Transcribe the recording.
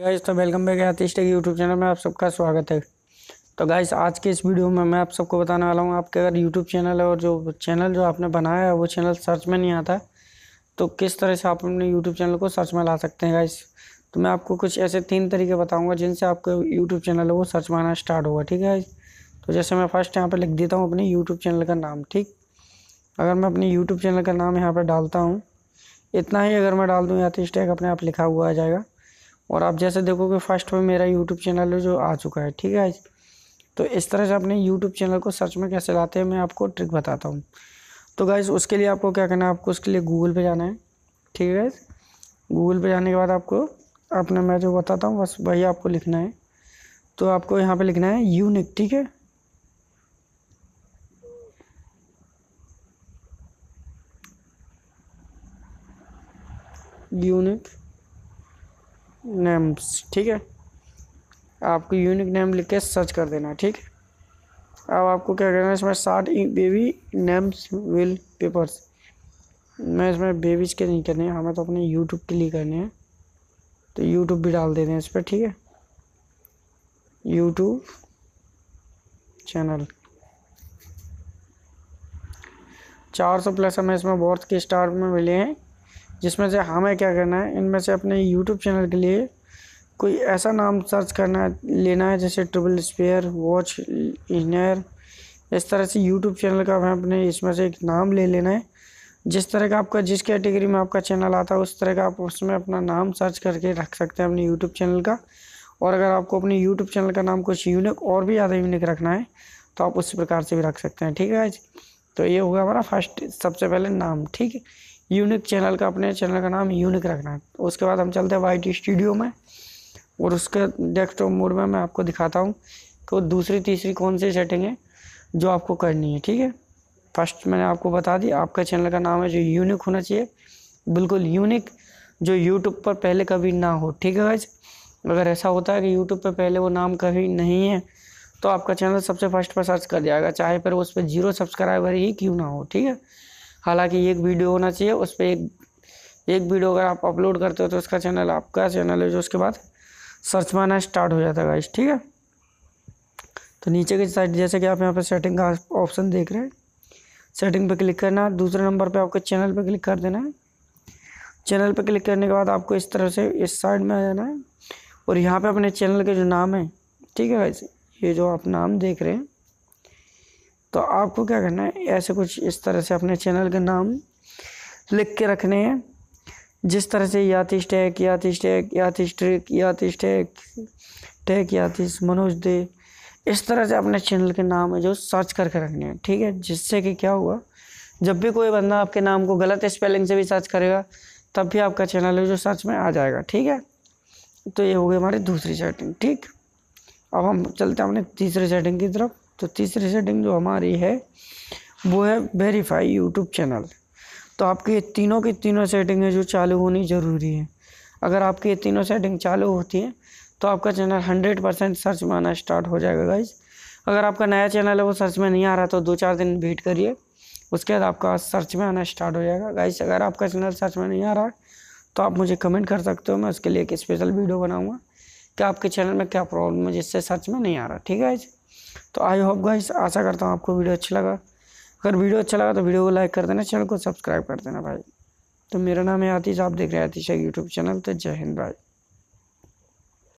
guys तो welcome back Aatish tech YouTube channel में आप सबका स्वागत है तो गाइज़ आज के इस वीडियो में मैं आप सबको बताने वाला हूँ आपके अगर यूट्यूब चैनल है और जो चैनल जो आपने बनाया है वो चैनल सर्च में नहीं आता तो किस तरह से आप अपने यूट्यूब चैनल को सर्च में ला सकते हैं गाइस तो मैं आपको कुछ ऐसे तीन तरीके बताऊँगा जिनसे आपके यूट्यूब चैनल वो सर्च में आना स्टार्ट होगा ठीक है तो जैसे मैं फर्स्ट यहाँ पर लिख देता हूँ अपने यूट्यूब चैनल का नाम ठीक अगर मैं अपने यूट्यूब चैनल का नाम यहाँ पर डालता हूँ इतना ही अगर मैं डाल दूँ या तो अपने आप लिखा हुआ आ जाएगा और आप जैसे देखोगे फर्स्ट में मेरा यूट्यूब चैनल जो आ चुका है ठीक है तो इस तरह से अपने यूट्यूब चैनल को सर्च में कैसे लाते हैं मैं आपको ट्रिक बताता हूँ तो गाइज़ उसके लिए आपको क्या करना है आपको उसके लिए गूगल पे जाना है ठीक है गाइज़ गूगल पे जाने के बाद आपको अपना मैं जो बताता हूँ बस वही आपको लिखना है तो आपको यहाँ पे लिखना है यूनिक ठीक है यूनिक नेम्स ठीक है आपको यूनिक नेम लिख के सर्च कर देना ठीक है अब आपको क्या करना है इसमें साठ बेबी नेम्स विल पेपर्स मैं इसमें बेबीज के नहीं करने हमें तो अपने यूट्यूब के लिए करने हैं तो यूट्यूब भी डाल देते हैं इस पर ठीक है यूट्यूब चैनल चार सौ प्लस हमें इसमें बहुत के स्टार में मिले हैं जिसमें से हमें क्या करना है इनमें से अपने यूट्यूब चैनल के लिए कोई ऐसा नाम सर्च करना है लेना है जैसे ट्रिपल स्पेयर वॉच इंजीनियर इस तरह से यूट्यूब चैनल का हमें अपने इसमें से एक नाम ले लेना है जिस तरह का आपका जिस कैटेगरी में आपका चैनल आता है उस तरह का आप उसमें अपना नाम सर्च करके रख सकते हैं अपने यूट्यूब चैनल का और अगर आपको अपने यूट्यूब चैनल का नाम कुछ यूनिक और भी ज़्यादा यूनिक रखना है तो आप उस प्रकार से भी रख सकते हैं ठीक है तो ये होगा हमारा फर्स्ट सबसे पहले नाम ठीक है यूनिक चैनल का अपने चैनल का नाम यूनिक रखना है उसके बाद हम चलते हैं वाई स्टूडियो में और उसके डेस्कटॉप मोड में मैं आपको दिखाता हूँ कि दूसरी तीसरी कौन सी सेटिंग है जो आपको करनी है ठीक है फर्स्ट मैंने आपको बता दी आपका चैनल का नाम है जो यूनिक होना चाहिए बिल्कुल यूनिक जो यूट्यूब पर पहले कभी ना हो ठीक है गाइज अगर ऐसा होता है कि यूट्यूब पर पहले वो नाम कभी नहीं है तो आपका चैनल सबसे फर्स्ट पर सर्च कर जाएगा चाहे पर उस पर जीरो सब्सक्राइबर ही क्यों ना हो ठीक है हालांकि एक वीडियो होना चाहिए उस पर एक एक वीडियो अगर आप अपलोड करते हो तो उसका चैनल आपका चैनल है जो उसके बाद सर्च मारना स्टार्ट हो जाता है गाइस ठीक है तो नीचे की साइड जैसे कि आप यहाँ पर सेटिंग का ऑप्शन देख रहे हैं सेटिंग पर क्लिक करना दूसरे नंबर पर आपको चैनल पर क्लिक कर देना है चैनल पर क्लिक करने के बाद आपको इस तरह से इस साइड में आ जाना है और यहाँ पे अपने चैनल के जो नाम है ठीक है वैसे ये जो आप नाम देख रहे हैं तो आपको क्या करना है ऐसे कुछ इस तरह से अपने चैनल के नाम लिख के रखने हैं जिस तरह से याति स्टैक याति स्टैक याति स्ट्रिक याति स्टैक टैक यातिश मनोज दे इस तरह से अपने चैनल के नाम है जो सर्च करके रखने हैं ठीक है जिससे कि क्या हुआ जब भी कोई बंदा आपके नाम को गलत स्पेलिंग से भी सर्च करेगा तब भी आपका चैनल है जो सर्च में आ जाएगा ठीक है तो ये हो गई हमारी दूसरी सेटिंग ठीक अब हम चलते हैं अपने तीसरे सेटिंग की तरफ तो तीसरी सेटिंग जो हमारी है वो है वेरीफाई यूट्यूब चैनल तो आपकी ये तीनों की तीनों सेटिंग है जो चालू होनी ज़रूरी है अगर आपकी ये तीनों सेटिंग चालू होती है तो आपका चैनल हंड्रेड परसेंट सर्च में आना स्टार्ट हो जाएगा गाइज अगर आपका नया चैनल है वो सर्च में नहीं आ रहा तो दो चार दिन वेट करिए उसके बाद आपका सर्च में आना स्टार्ट हो जाएगा गाइज अगर आपका चैनल सर्च में नहीं आ रहा तो आप मुझे कमेंट कर सकते हो मैं उसके लिए एक स्पेशल वीडियो बनाऊँगा कि आपके चैनल में क्या प्रॉब्लम है जिससे सर्च में नहीं आ रहा ठीक है तो आई होप गाइज आशा करता हूँ आपको वीडियो अच्छा लगा अगर वीडियो अच्छा लगा तो वीडियो को लाइक कर देना चैनल को सब्सक्राइब कर देना भाई तो मेरा नाम है आतिश आप देख रहे हैं आतिशा यूट्यूब चैनल तो जय हिंद भाई